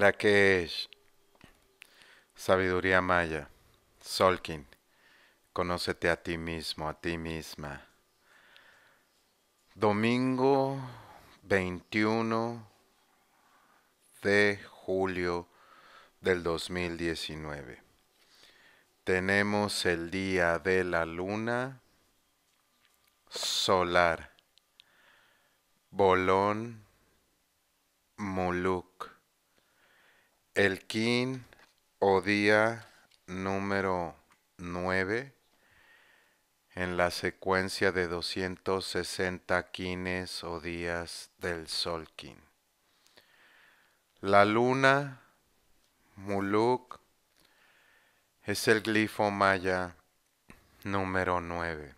la que es Sabiduría maya. Solkin. Conócete a ti mismo, a ti misma. Domingo 21 de julio del 2019. Tenemos el día de la luna solar. Bolón Muluk. El Kin o día número 9 en la secuencia de 260 quines o días del sol kin. La luna, Muluk, es el glifo maya número 9.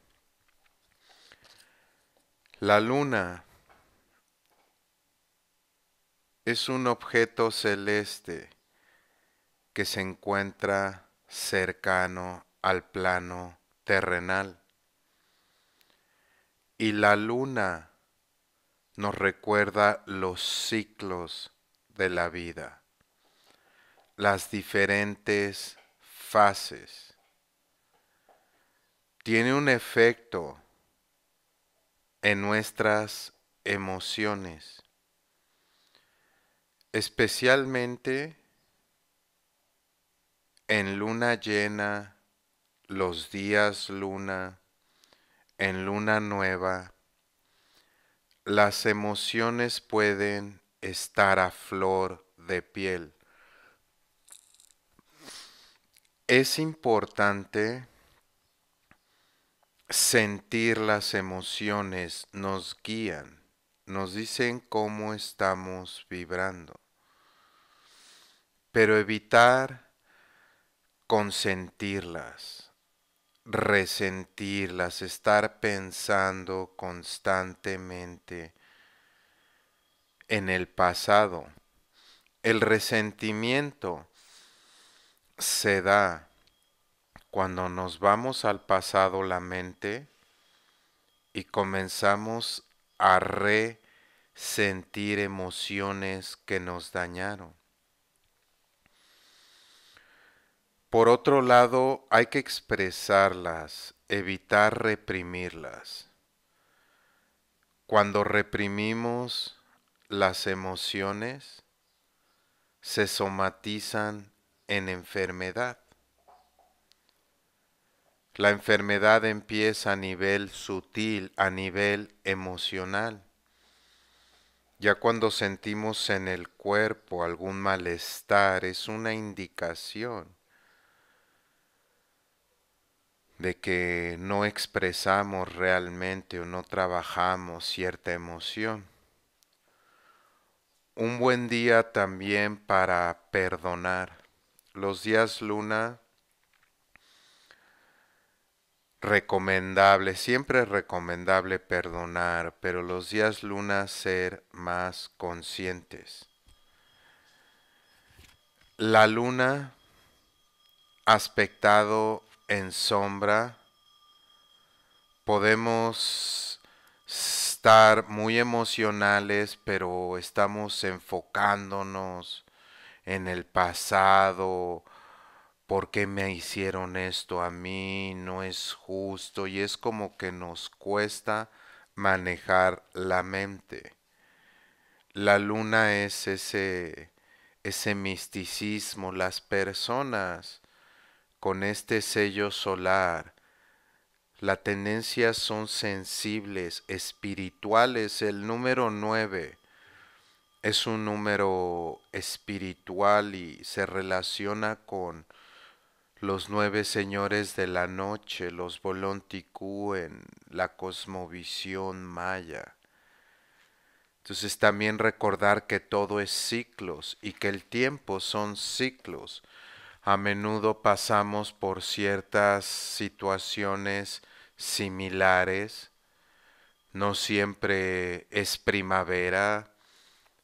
La luna es un objeto celeste que se encuentra cercano al plano terrenal. Y la luna nos recuerda los ciclos de la vida, las diferentes fases. Tiene un efecto en nuestras emociones, especialmente en luna llena, los días luna, en luna nueva, las emociones pueden estar a flor de piel. Es importante sentir las emociones, nos guían, nos dicen cómo estamos vibrando, pero evitar consentirlas, resentirlas, estar pensando constantemente en el pasado. El resentimiento se da cuando nos vamos al pasado la mente y comenzamos a resentir emociones que nos dañaron. Por otro lado, hay que expresarlas, evitar reprimirlas. Cuando reprimimos las emociones, se somatizan en enfermedad. La enfermedad empieza a nivel sutil, a nivel emocional. Ya cuando sentimos en el cuerpo algún malestar, es una indicación de que no expresamos realmente o no trabajamos cierta emoción. Un buen día también para perdonar. Los días luna recomendable, siempre es recomendable perdonar, pero los días luna ser más conscientes. La luna aspectado en sombra, podemos estar muy emocionales, pero estamos enfocándonos en el pasado, ¿por qué me hicieron esto a mí? No es justo. Y es como que nos cuesta manejar la mente. La luna es ese, ese misticismo, las personas con este sello solar. Las tendencias son sensibles, espirituales. El número 9 es un número espiritual y se relaciona con los nueve señores de la noche, los Volonticú en la cosmovisión maya. Entonces también recordar que todo es ciclos y que el tiempo son ciclos a menudo pasamos por ciertas situaciones similares. No siempre es primavera,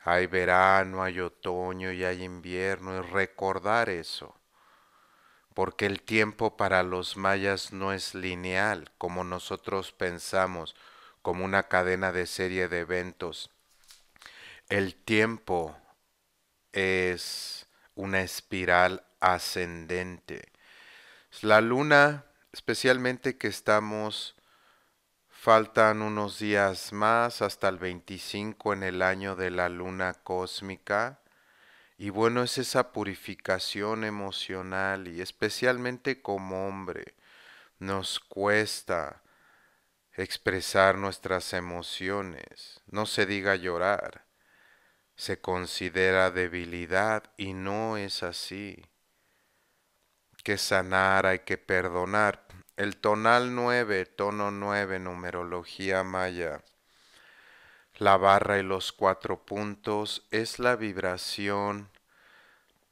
hay verano, hay otoño y hay invierno, es recordar eso, porque el tiempo para los mayas no es lineal, como nosotros pensamos, como una cadena de serie de eventos. El tiempo es una espiral ascendente. La luna, especialmente que estamos, faltan unos días más hasta el 25 en el año de la luna cósmica. Y bueno, es esa purificación emocional y especialmente como hombre nos cuesta expresar nuestras emociones, no se diga llorar, se considera debilidad y no es así que sanar, hay que perdonar. El tonal 9, tono 9, numerología maya. La barra y los cuatro puntos es la vibración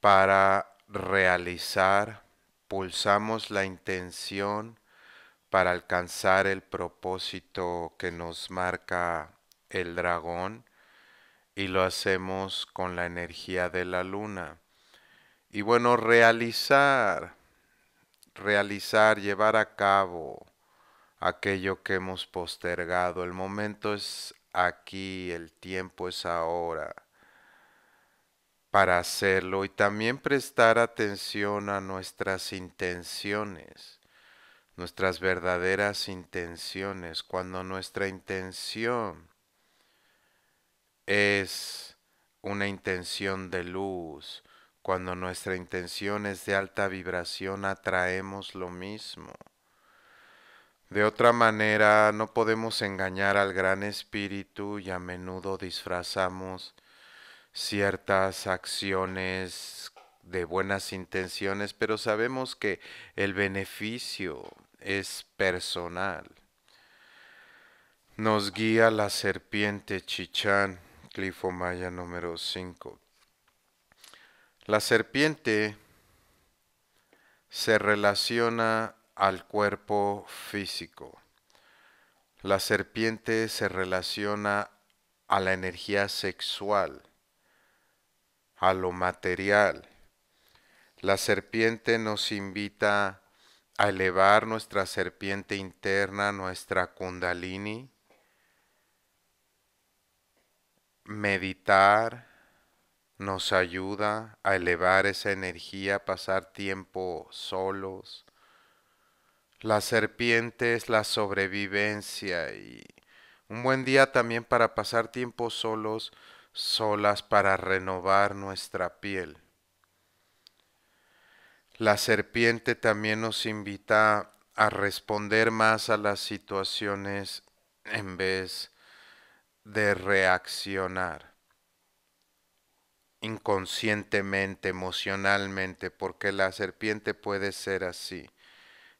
para realizar. Pulsamos la intención para alcanzar el propósito que nos marca el dragón y lo hacemos con la energía de la luna. Y bueno, realizar realizar, llevar a cabo aquello que hemos postergado. El momento es aquí, el tiempo es ahora para hacerlo y también prestar atención a nuestras intenciones, nuestras verdaderas intenciones, cuando nuestra intención es una intención de luz, cuando nuestra intención es de alta vibración, atraemos lo mismo. De otra manera, no podemos engañar al Gran Espíritu y a menudo disfrazamos ciertas acciones de buenas intenciones, pero sabemos que el beneficio es personal. Nos guía la serpiente Chichán, maya número 5. La serpiente se relaciona al cuerpo físico. La serpiente se relaciona a la energía sexual, a lo material. La serpiente nos invita a elevar nuestra serpiente interna, nuestra kundalini, meditar, nos ayuda a elevar esa energía, a pasar tiempo solos. La serpiente es la sobrevivencia y un buen día también para pasar tiempo solos, solas para renovar nuestra piel. La serpiente también nos invita a responder más a las situaciones en vez de reaccionar inconscientemente, emocionalmente, porque la serpiente puede ser así,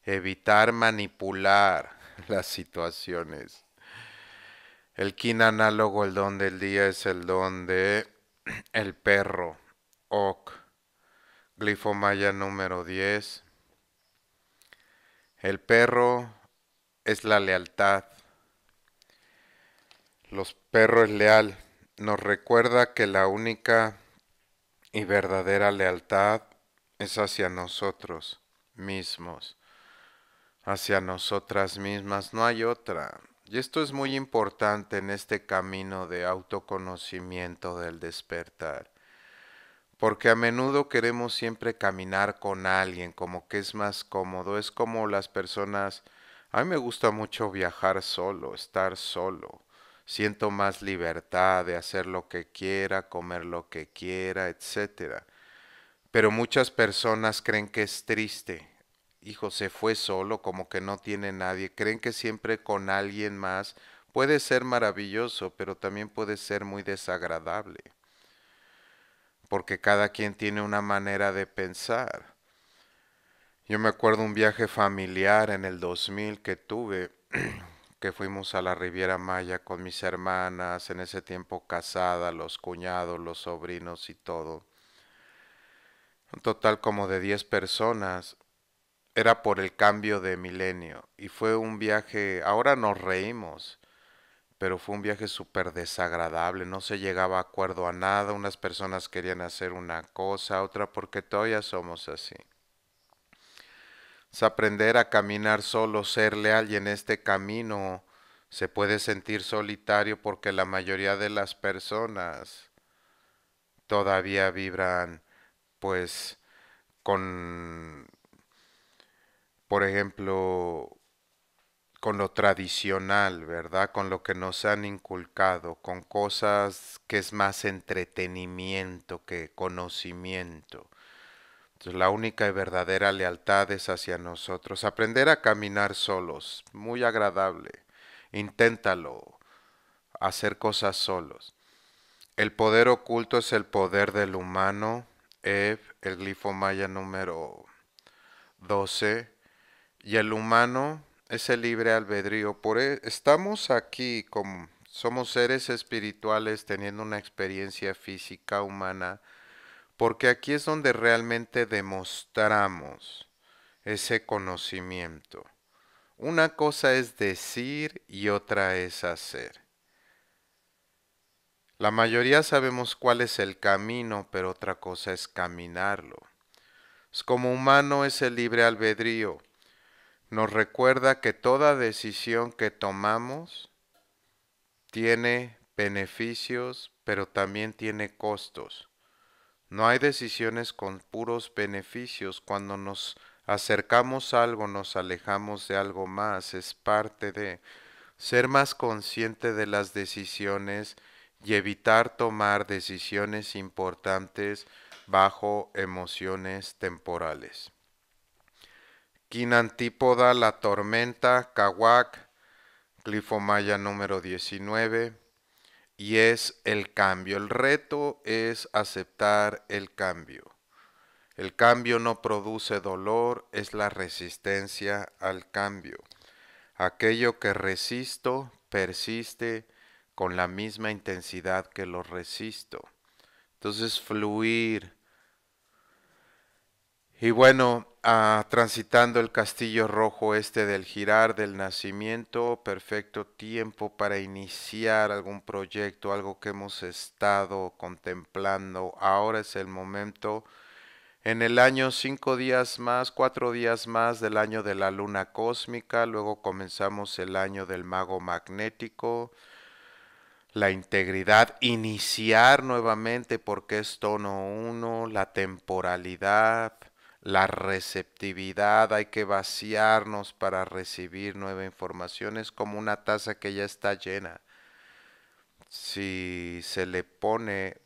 evitar manipular las situaciones. El kin análogo, el don del día, es el don de el perro, ok, glifo maya número 10. El perro es la lealtad. Los perros leal. Nos recuerda que la única y verdadera lealtad es hacia nosotros mismos, hacia nosotras mismas, no hay otra. Y esto es muy importante en este camino de autoconocimiento del despertar, porque a menudo queremos siempre caminar con alguien, como que es más cómodo, es como las personas, a mí me gusta mucho viajar solo, estar solo siento más libertad de hacer lo que quiera, comer lo que quiera, etc. Pero muchas personas creen que es triste. Hijo, se fue solo, como que no tiene nadie. Creen que siempre con alguien más puede ser maravilloso, pero también puede ser muy desagradable. Porque cada quien tiene una manera de pensar. Yo me acuerdo un viaje familiar en el 2000 que tuve que fuimos a la Riviera Maya con mis hermanas, en ese tiempo casada, los cuñados, los sobrinos y todo. Un total como de 10 personas. Era por el cambio de milenio y fue un viaje, ahora nos reímos, pero fue un viaje súper desagradable, no se llegaba a acuerdo a nada, unas personas querían hacer una cosa, otra porque todavía somos así aprender a caminar solo, ser leal y en este camino se puede sentir solitario porque la mayoría de las personas todavía vibran pues con, por ejemplo, con lo tradicional, ¿verdad? Con lo que nos han inculcado, con cosas que es más entretenimiento que conocimiento la única y verdadera lealtad es hacia nosotros. Aprender a caminar solos, muy agradable. Inténtalo, hacer cosas solos. El poder oculto es el poder del humano. el glifo maya número 12. Y el humano es el libre albedrío. Por e, estamos aquí como somos seres espirituales teniendo una experiencia física humana porque aquí es donde realmente demostramos ese conocimiento. Una cosa es decir y otra es hacer. La mayoría sabemos cuál es el camino, pero otra cosa es caminarlo. Como humano es el libre albedrío. Nos recuerda que toda decisión que tomamos tiene beneficios, pero también tiene costos. No hay decisiones con puros beneficios. Cuando nos acercamos a algo, nos alejamos de algo más. Es parte de ser más consciente de las decisiones y evitar tomar decisiones importantes bajo emociones temporales. Quinantípoda, la tormenta, Kawak, glifomaya número 19 y es el cambio. El reto es aceptar el cambio. El cambio no produce dolor, es la resistencia al cambio. Aquello que resisto persiste con la misma intensidad que lo resisto. Entonces fluir, y bueno, ah, transitando el castillo rojo este del girar del nacimiento, perfecto tiempo para iniciar algún proyecto, algo que hemos estado contemplando. Ahora es el momento. En el año cinco días más, cuatro días más del año de la luna cósmica, luego comenzamos el año del mago magnético, la integridad, iniciar nuevamente porque es tono uno, la temporalidad, la receptividad, hay que vaciarnos para recibir nueva información, es como una taza que ya está llena. Si se le pone,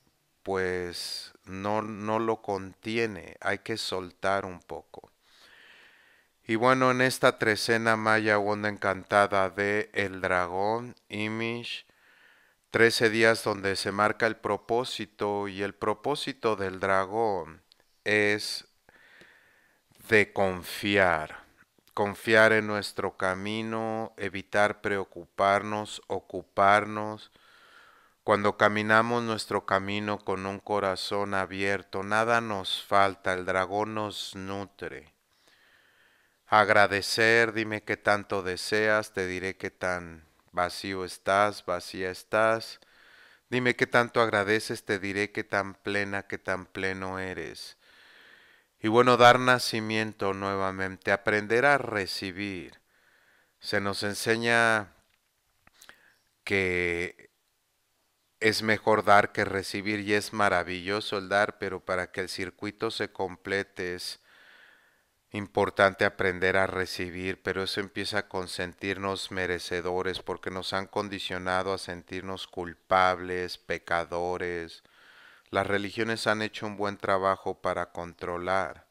pues no, no lo contiene, hay que soltar un poco. Y bueno, en esta trecena maya onda encantada de El Dragón, image, 13 días donde se marca el propósito y el propósito del dragón es de confiar, confiar en nuestro camino, evitar preocuparnos, ocuparnos. Cuando caminamos nuestro camino con un corazón abierto, nada nos falta, el dragón nos nutre. Agradecer, dime qué tanto deseas, te diré qué tan vacío estás, vacía estás. Dime qué tanto agradeces, te diré qué tan plena, qué tan pleno eres. Y bueno, dar nacimiento nuevamente, aprender a recibir. Se nos enseña que es mejor dar que recibir y es maravilloso el dar, pero para que el circuito se complete es importante aprender a recibir, pero eso empieza con sentirnos merecedores porque nos han condicionado a sentirnos culpables, pecadores, las religiones han hecho un buen trabajo para controlar.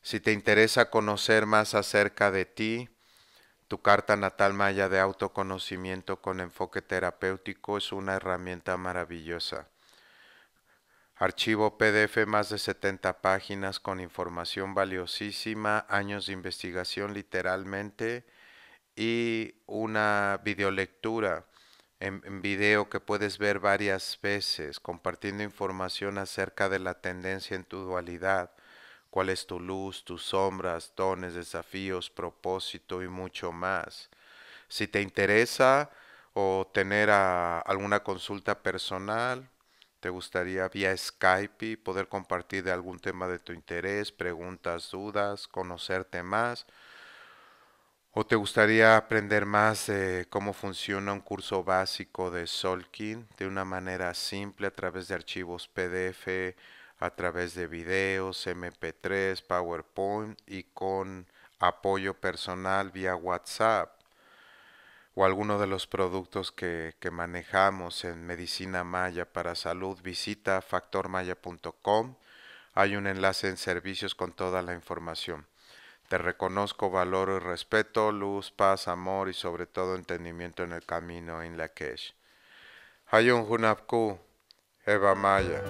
Si te interesa conocer más acerca de ti, tu carta natal maya de autoconocimiento con enfoque terapéutico es una herramienta maravillosa. Archivo PDF más de 70 páginas con información valiosísima, años de investigación literalmente y una videolectura en, video que puedes ver varias veces, compartiendo información acerca de la tendencia en tu dualidad, cuál es tu luz, tus sombras, dones, desafíos, propósito y mucho más. Si te interesa o tener alguna consulta personal, te gustaría vía Skype poder compartir de algún tema de tu interés, preguntas, dudas, conocerte más ¿O te gustaría aprender más de eh, cómo funciona un curso básico de Solkin de una manera simple a través de archivos PDF, a través de videos, MP3, PowerPoint y con apoyo personal vía WhatsApp? o alguno de los productos que, que, manejamos en Medicina Maya para Salud, visita factormaya.com. Hay un enlace en servicios con toda la información. Te reconozco valor y respeto, luz, paz, amor y sobre todo entendimiento en el camino en la Hayun Hunapku, Eva Maya,